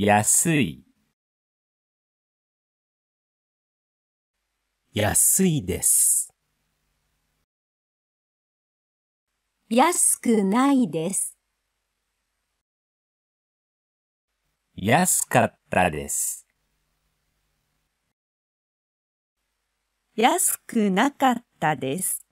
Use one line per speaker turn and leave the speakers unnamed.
安い。
安いです。
安くないです。
安かったです。
安くなかったです。